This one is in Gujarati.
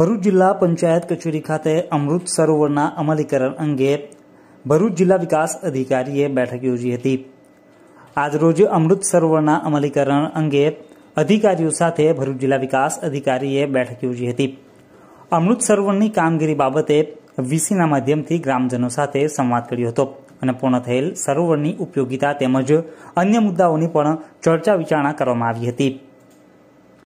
ભરૂચ જિલ્લા પંચાયત કચેરી ખાતે અમૃત સરોવરના અમલીકરણ અંગે ભરૂચ જિલ્લા વિકાસ અધિકારીએ બેઠક યોજી હતી આજરોજ અમૃત સરોવરના અમલીકરણ અંગે અધિકારીઓ સાથે ભરૂચ જિલ્લા વિકાસ અધિકારીએ બેઠક યોજી હતી અમૃત સરોવરની કામગીરી બાબતે વીસીના માધ્યમથી ગ્રામજનો સાથે સંવાદ કર્યો હતો અને પૂર્ણ થયેલ સરોવરની ઉપયોગીતા તેમજ અન્ય મુદ્દાઓની પણ ચર્ચા વિચારણા કરવામાં આવી હતી